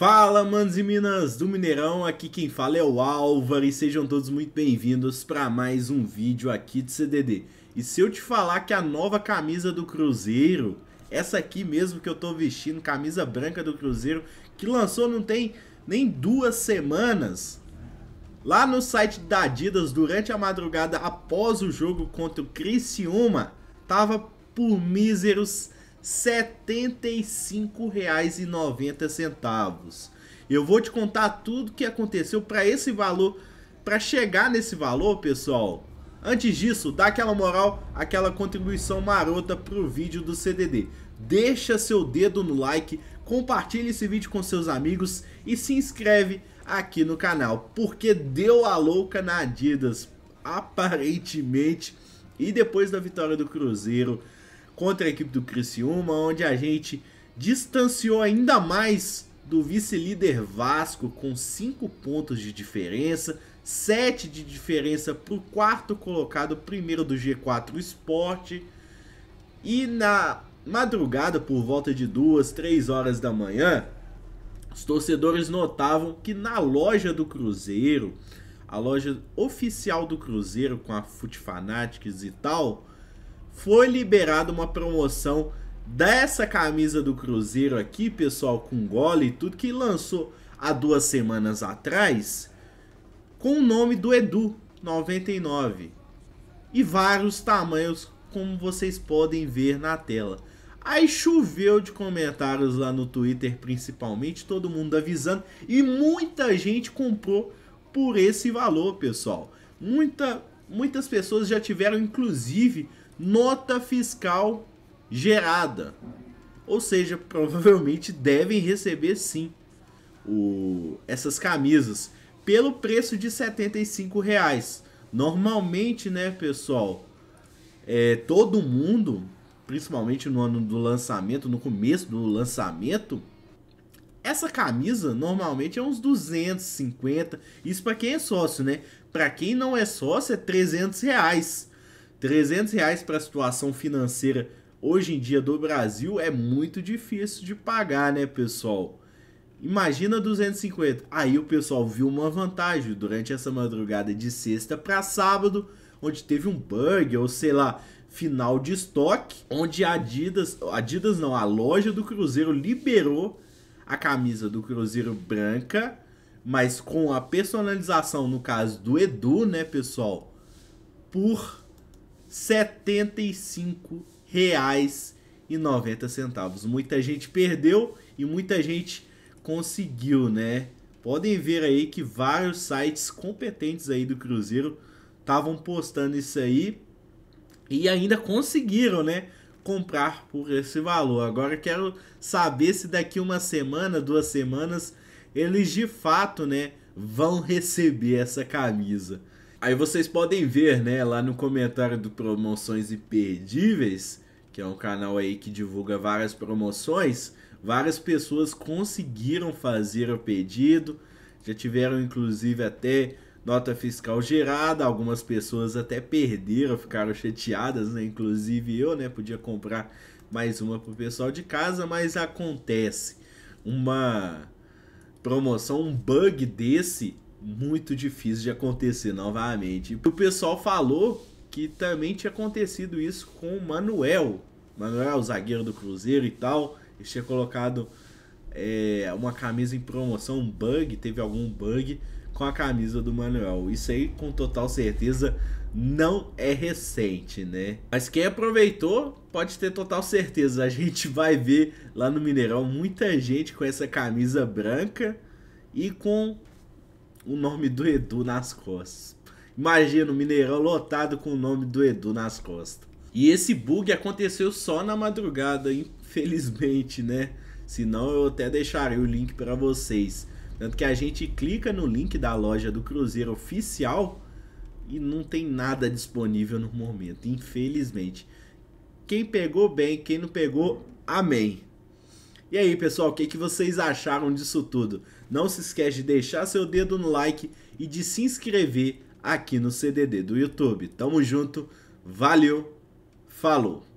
Fala, manos e minas do Mineirão, aqui quem fala é o Álvaro e sejam todos muito bem-vindos para mais um vídeo aqui do CDD. E se eu te falar que a nova camisa do Cruzeiro, essa aqui mesmo que eu tô vestindo, camisa branca do Cruzeiro, que lançou não tem nem duas semanas, lá no site da Adidas, durante a madrugada após o jogo contra o Criciúma, tava por míseros R$ 75,90. Eu vou te contar tudo que aconteceu para esse valor, para chegar nesse valor, pessoal. Antes disso, dá aquela moral, aquela contribuição marota pro vídeo do CDD. Deixa seu dedo no like, compartilha esse vídeo com seus amigos e se inscreve aqui no canal, porque deu a louca na Adidas, aparentemente, e depois da vitória do Cruzeiro, contra a equipe do Criciúma, onde a gente distanciou ainda mais do vice-líder Vasco com 5 pontos de diferença, 7 de diferença para o quarto colocado, primeiro do G4 Esporte. E na madrugada, por volta de 2, 3 horas da manhã, os torcedores notavam que na loja do Cruzeiro, a loja oficial do Cruzeiro com a Foot Fanatics e tal, foi liberada uma promoção dessa camisa do Cruzeiro aqui, pessoal, com gole e tudo, que lançou há duas semanas atrás, com o nome do Edu 99. E vários tamanhos, como vocês podem ver na tela. Aí choveu de comentários lá no Twitter, principalmente, todo mundo avisando. E muita gente comprou por esse valor, pessoal. Muita, muitas pessoas já tiveram, inclusive, nota fiscal gerada. Ou seja, provavelmente devem receber sim o, essas camisas pelo preço de 75 reais. Normalmente, né, pessoal, é, todo mundo, principalmente no ano do lançamento, no começo do lançamento, essa camisa normalmente é uns 250. Isso para quem é sócio, né? Para quem não é sócio é 300 reais. 300 reais para a situação financeira hoje em dia do Brasil é muito difícil de pagar, né, pessoal? Imagina 250. Aí o pessoal viu uma vantagem durante essa madrugada de sexta para sábado, onde teve um bug ou sei lá, final de estoque, onde a Adidas, Adidas não, a loja do Cruzeiro liberou a camisa do Cruzeiro branca, mas com a personalização no caso do Edu, né, pessoal? Por R$ reais e centavos. Muita gente perdeu e muita gente conseguiu, né? Podem ver aí que vários sites competentes aí do Cruzeiro estavam postando isso aí e ainda conseguiram, né? Comprar por esse valor. Agora quero saber se daqui uma semana, duas semanas, eles de fato, né? Vão receber essa camisa. Aí vocês podem ver, né, lá no comentário do Promoções Imperdíveis, que é um canal aí que divulga várias promoções, várias pessoas conseguiram fazer o pedido, já tiveram inclusive até nota fiscal gerada, algumas pessoas até perderam, ficaram chateadas, né? Inclusive eu, né, podia comprar mais uma pro pessoal de casa, mas acontece uma promoção, um bug desse muito difícil de acontecer novamente. O pessoal falou que também tinha acontecido isso com o Manuel. Manuel, o zagueiro do Cruzeiro e tal. Ele tinha colocado é, uma camisa em promoção, um bug, teve algum bug com a camisa do Manuel. Isso aí, com total certeza, não é recente, né? Mas quem aproveitou pode ter total certeza. A gente vai ver lá no Mineirão muita gente com essa camisa branca e com o nome do Edu nas costas. Imagina o Mineirão lotado com o nome do Edu nas costas. E esse bug aconteceu só na madrugada, infelizmente, né? Senão eu até deixarei o link para vocês. Tanto que a gente clica no link da loja do Cruzeiro oficial e não tem nada disponível no momento, infelizmente. Quem pegou bem, quem não pegou, amém. E aí, pessoal, o que, que vocês acharam disso tudo? Não se esquece de deixar seu dedo no like e de se inscrever aqui no CDD do YouTube. Tamo junto, valeu, falou!